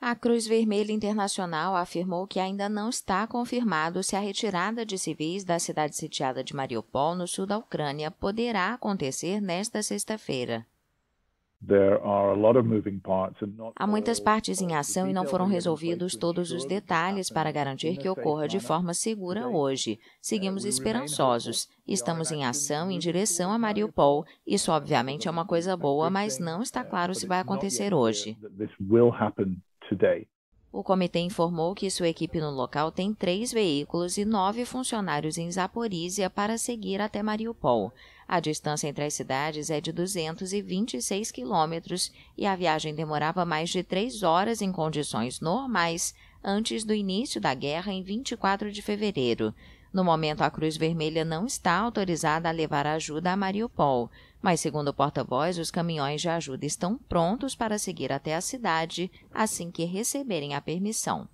A Cruz Vermelha Internacional afirmou que ainda não está confirmado se a retirada de civis da cidade sitiada de Mariupol, no sul da Ucrânia, poderá acontecer nesta sexta-feira. Há muitas partes em uh, ação e não foram resolvidos todos os detalhes para garantir que ocorra de forma segura hoje. Seguimos uh, esperançosos. Estamos em ação em direção a Mariupol. Isso, obviamente, é uma coisa boa, mas não está claro se vai acontecer hoje today. O comitê informou que sua equipe no local tem três veículos e nove funcionários em Zaporizhia para seguir até Mariupol. A distância entre as cidades é de 226 quilômetros e a viagem demorava mais de três horas em condições normais antes do início da guerra em 24 de fevereiro. No momento, a Cruz Vermelha não está autorizada a levar ajuda a Mariupol, mas, segundo o porta-voz, os caminhões de ajuda estão prontos para seguir até a cidade assim que receberem a permissão.